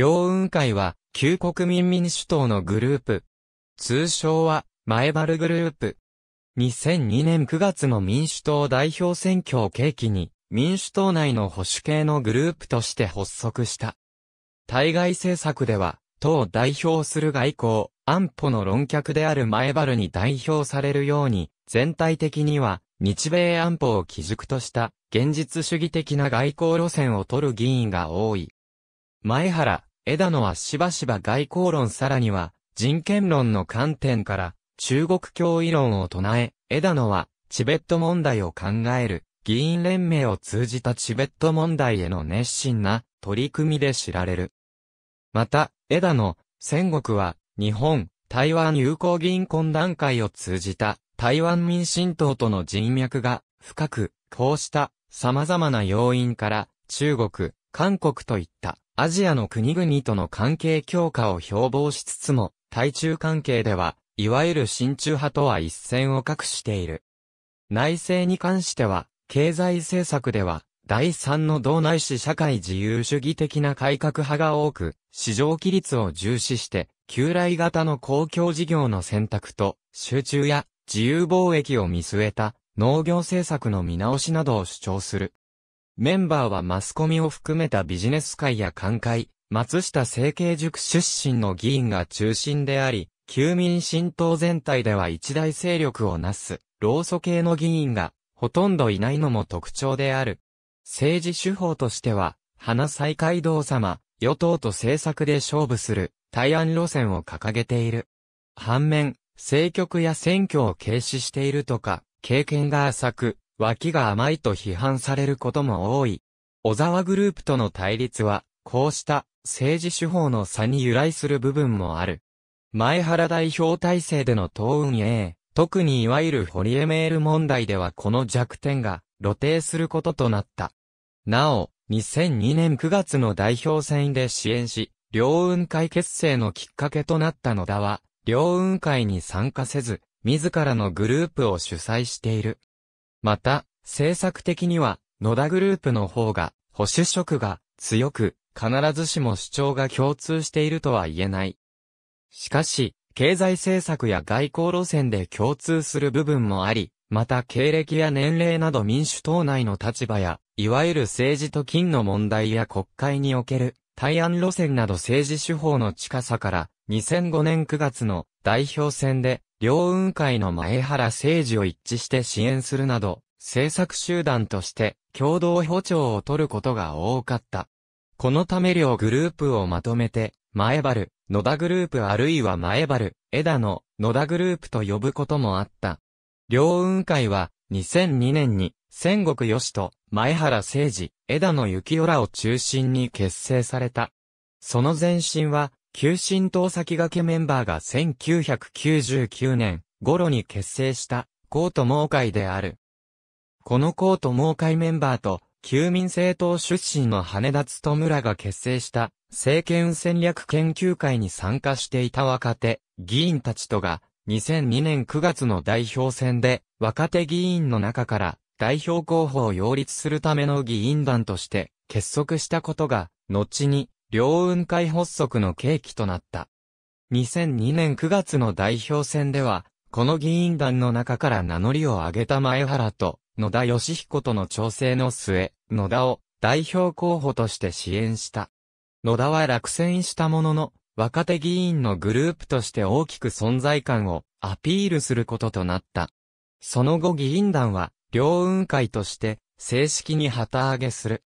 両雲会は、旧国民民主党のグループ。通称は、前原グループ。2002年9月の民主党代表選挙を契機に、民主党内の保守系のグループとして発足した。対外政策では、党を代表する外交、安保の論客である前原に代表されるように、全体的には、日米安保を基軸とした、現実主義的な外交路線を取る議員が多い。前原、枝野はしばしば外交論さらには、人権論の観点から、中国脅威論を唱え、枝野は、チベット問題を考える、議員連盟を通じたチベット問題への熱心な取り組みで知られる。また、枝野、戦国は、日本、台湾友好議員懇談会を通じた、台湾民進党との人脈が、深く、こうした、様々な要因から、中国、韓国といった、アジアの国々との関係強化を標榜しつつも、対中関係では、いわゆる親中派とは一線を画している。内政に関しては、経済政策では、第三の道内市社会自由主義的な改革派が多く、市場規律を重視して、旧来型の公共事業の選択と、集中や自由貿易を見据えた農業政策の見直しなどを主張する。メンバーはマスコミを含めたビジネス界や官会、松下政経塾出身の議員が中心であり、旧民新党全体では一大勢力をなす、老祖系の議員が、ほとんどいないのも特徴である。政治手法としては、花再開堂様、与党と政策で勝負する、対案路線を掲げている。反面、政局や選挙を軽視しているとか、経験が浅く、脇が甘いと批判されることも多い。小沢グループとの対立は、こうした政治手法の差に由来する部分もある。前原代表体制での党運営、特にいわゆるホリエメール問題ではこの弱点が露呈することとなった。なお、2002年9月の代表選で支援し、両運会結成のきっかけとなったのだは、両運会に参加せず、自らのグループを主催している。また、政策的には、野田グループの方が、保守色が強く、必ずしも主張が共通しているとは言えない。しかし、経済政策や外交路線で共通する部分もあり、また経歴や年齢など民主党内の立場や、いわゆる政治と金の問題や国会における対案路線など政治手法の近さから、2005年9月の代表選で両雲会の前原政司を一致して支援するなど、政策集団として共同歩調を取ることが多かった。このため両グループをまとめて、前原、野田グループあるいは前原、枝野、野田グループと呼ぶこともあった。両雲会は、2002年に、戦国義と、前原政司、枝野幸代らを中心に結成された。その前身は、旧新党先駆けメンバーが1999年頃に結成した、ート盲会である。このート盲会メンバーと、旧民政党出身の羽田孜らが結成した、政権戦略研究会に参加していた若手、議員たちとが、2002年9月の代表選で、若手議員の中から、代表候補を擁立するための議員団として、結束したことが、後に、両雲会発足の契機となった。2002年9月の代表選では、この議員団の中から名乗りを上げた前原と、野田義彦との調整の末、野田を代表候補として支援した。野田は落選したものの、若手議員のグループとして大きく存在感をアピールすることとなった。その後議員団は、両運会として正式に旗揚げする。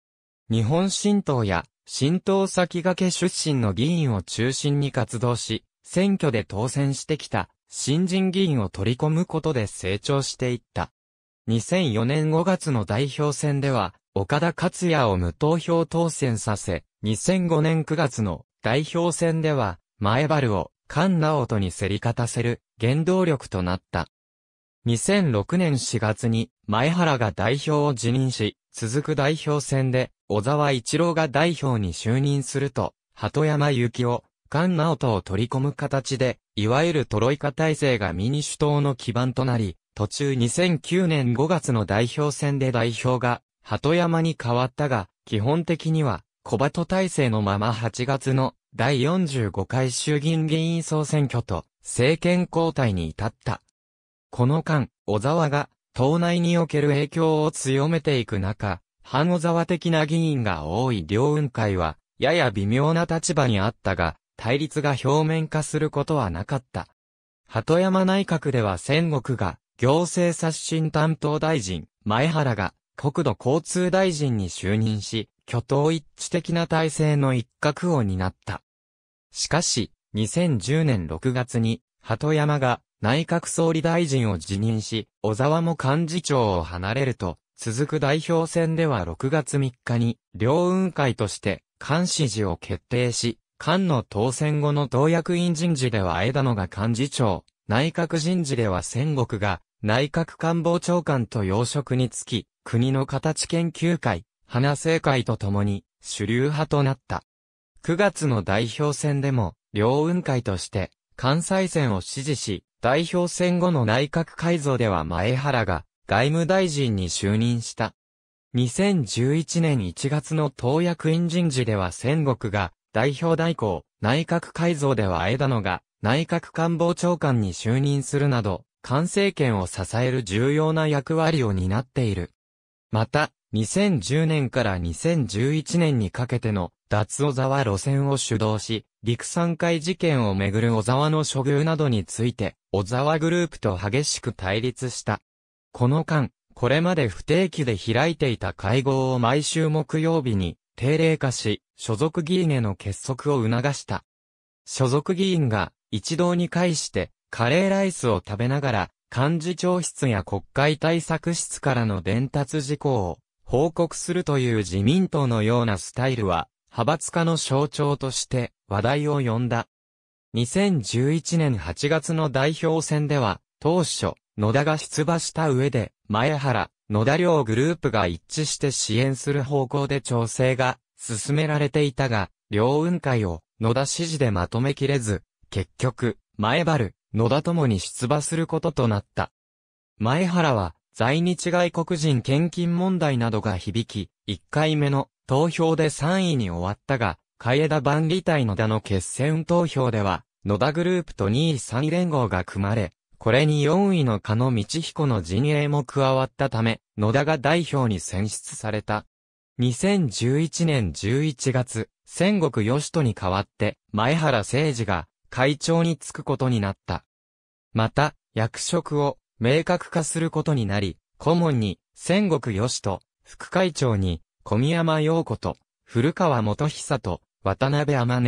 日本新党や新党先駆け出身の議員を中心に活動し、選挙で当選してきた新人議員を取り込むことで成長していった。2004年5月の代表選では、岡田克也を無投票当選させ、2005年9月の代表選では、前原を菅直人に競り勝たせる原動力となった。2006年4月に前原が代表を辞任し、続く代表選で小沢一郎が代表に就任すると、鳩山幸夫、菅直人を取り込む形で、いわゆるトロイカ体制が民主党の基盤となり、途中2009年5月の代表選で代表が、鳩山に変わったが、基本的には、小鳩体制のまま8月の第45回衆議院議員総選挙と、政権交代に至った。この間、小沢が、党内における影響を強めていく中、半小沢的な議員が多い両運会は、やや微妙な立場にあったが、対立が表面化することはなかった。鳩山内閣では戦国が行政刷新担当大臣、前原が国土交通大臣に就任し、挙党一致的な体制の一角を担った。しかし、2010年6月に、鳩山が内閣総理大臣を辞任し、小沢も幹事長を離れると、続く代表選では6月3日に、両運会として、菅支持を決定し、菅の当選後の党役員人事では枝野が幹事長、内閣人事では戦国が、内閣官房長官と要職につき、国の形研究会、花政会と共に、主流派となった。9月の代表選でも、両運会として、関西選を支持し、代表選後の内閣改造では前原が、外務大臣に就任した。2011年1月の党役員人事では戦国が代表代行、内閣改造では枝野が内閣官房長官に就任するなど、官政権を支える重要な役割を担っている。また、2010年から2011年にかけての脱小沢路線を主導し、陸産会事件をめぐる小沢の処遇などについて、小沢グループと激しく対立した。この間、これまで不定期で開いていた会合を毎週木曜日に定例化し、所属議員への結束を促した。所属議員が一堂に会してカレーライスを食べながら幹事長室や国会対策室からの伝達事項を報告するという自民党のようなスタイルは派閥化の象徴として話題を呼んだ。2011年8月の代表選では当初野田が出馬した上で、前原、野田両グループが一致して支援する方向で調整が進められていたが、両運会を野田支持でまとめきれず、結局、前原、野田ともに出馬することとなった。前原は、在日外国人献金問題などが響き、1回目の投票で3位に終わったが、海枝万里対野田の決戦投票では、野田グループと2位3位連合が組まれ、これに4位の加野道彦の陣営も加わったため、野田が代表に選出された。2011年11月、戦国義人に代わって、前原誠司が会長に就くことになった。また、役職を明確化することになり、顧問に戦国義人、副会長に小宮山陽子と古川元久と渡辺天音、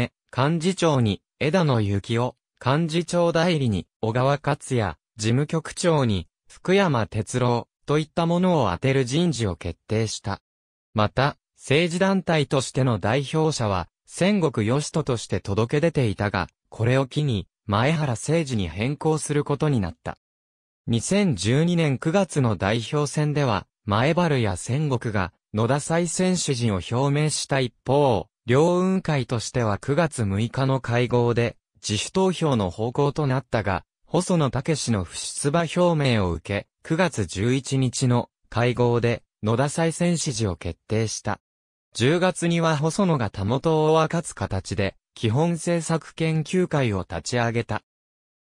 幹事長に枝野幸男、幹事長代理に、小川克也、事務局長に、福山哲郎、といったものを当てる人事を決定した。また、政治団体としての代表者は、戦国義人として届け出ていたが、これを機に、前原政治に変更することになった。2012年9月の代表選では、前原や戦国が、野田再選主陣を表明した一方、両運会としては9月6日の会合で、自主投票の方向となったが、細野武の不出馬表明を受け、9月11日の会合で野田再選支持を決定した。10月には細野がたもとを分かつ形で、基本政策研究会を立ち上げた。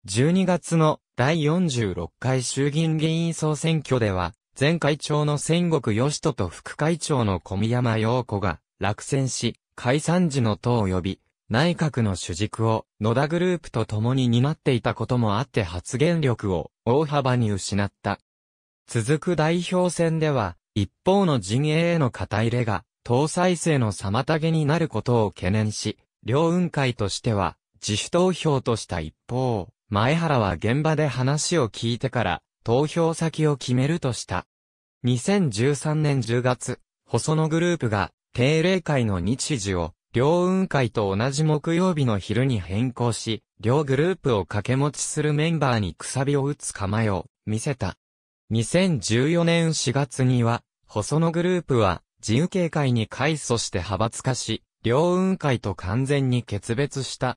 12月の第46回衆議院議員総選挙では、前会長の千国義人と副会長の小宮山陽子が落選し、解散時の党及び内閣の主軸を野田グループと共に担っていたこともあって発言力を大幅に失った。続く代表選では、一方の陣営への肩入れが、党再生の妨げになることを懸念し、両運会としては、自主投票とした一方、前原は現場で話を聞いてから、投票先を決めるとした。2013年10月、細野グループが定例会の日時を両運会と同じ木曜日の昼に変更し、両グループを掛け持ちするメンバーにくさびを打つ構えを見せた。2014年4月には、細野グループは自由形会に改組して派閥化し、両運会と完全に決別した。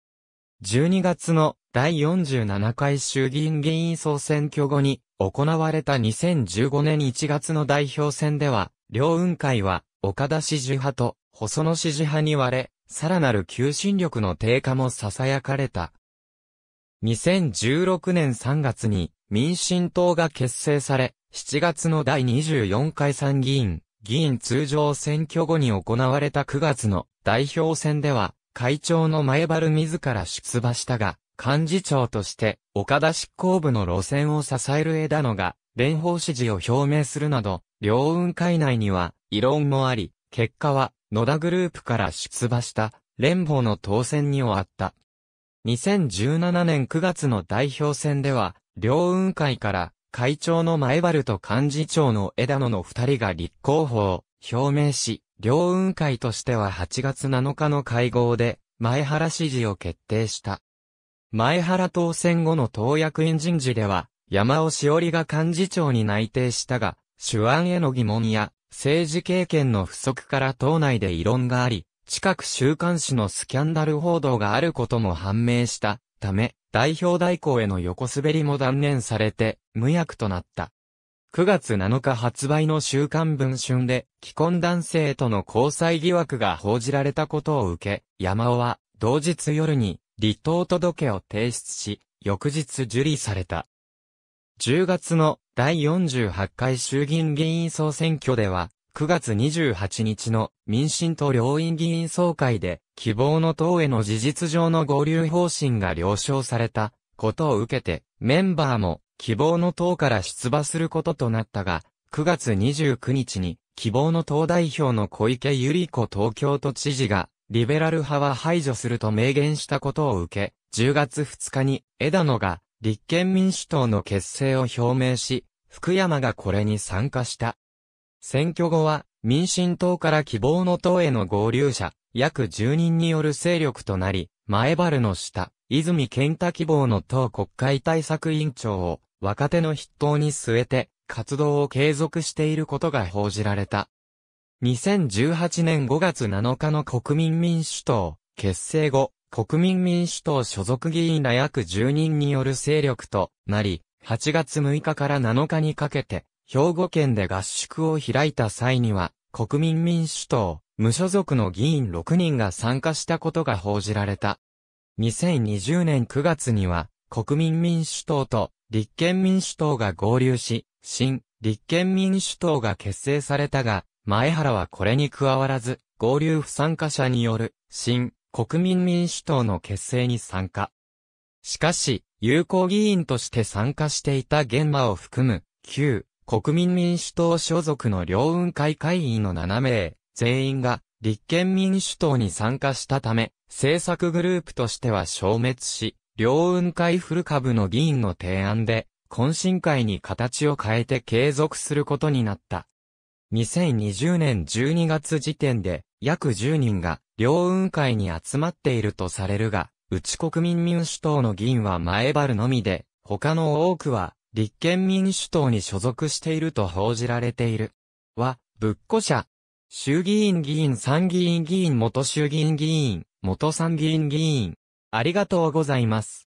12月の第47回衆議院議員総選挙後に行われた2015年1月の代表選では、両運会は岡田支持派と細野支持派に割れ、さらなる求心力の低下も囁かれた。2016年3月に民進党が結成され、7月の第24回参議院、議員通常選挙後に行われた9月の代表選では、会長の前原自ら出馬したが、幹事長として岡田執行部の路線を支える枝野が、連邦支持を表明するなど、両運会内には異論もあり、結果は野田グループから出馬した連邦の当選に終わった。2017年9月の代表選では、両運会から会長の前原と幹事長の枝野の二人が立候補を表明し、両運会としては8月7日の会合で前原支持を決定した。前原当選後の党役員人事では、山尾しおりが幹事長に内定したが、手腕への疑問や、政治経験の不足から党内で異論があり、近く週刊誌のスキャンダル報道があることも判明したため、代表代行への横滑りも断念されて、無役となった。9月7日発売の週刊文春で、既婚男性との交際疑惑が報じられたことを受け、山尾は、同日夜に、離党届を提出し、翌日受理された。10月の第48回衆議院議員総選挙では、9月28日の民進党両院議員総会で、希望の党への事実上の合流方針が了承されたことを受けて、メンバーも希望の党から出馬することとなったが、9月29日に希望の党代表の小池百合子東京都知事が、リベラル派は排除すると明言したことを受け、10月2日に枝野が立憲民主党の結成を表明し、福山がこれに参加した。選挙後は、民進党から希望の党への合流者、約10人による勢力となり、前原の下、泉健太希望の党国会対策委員長を、若手の筆頭に据えて、活動を継続していることが報じられた。2018年5月7日の国民民主党、結成後、国民民主党所属議員ら約10人による勢力となり、8月6日から7日にかけて、兵庫県で合宿を開いた際には、国民民主党、無所属の議員6人が参加したことが報じられた。2020年9月には、国民民主党と立憲民主党が合流し、新、立憲民主党が結成されたが、前原はこれに加わらず、合流不参加者による、新、国民民主党の結成に参加。しかし、友好議員として参加していた現場を含む、旧国民民主党所属の両運会会員の7名、全員が立憲民主党に参加したため、政策グループとしては消滅し、両運会古株の議員の提案で、懇親会に形を変えて継続することになった。2020年12月時点で、約10人が両雲会に集まっているとされるが、内国民民主党の議員は前原のみで、他の多くは、立憲民主党に所属していると報じられている。は、仏こ者。衆議院議員参議院議員元衆議院議員、元参議院議員。ありがとうございます。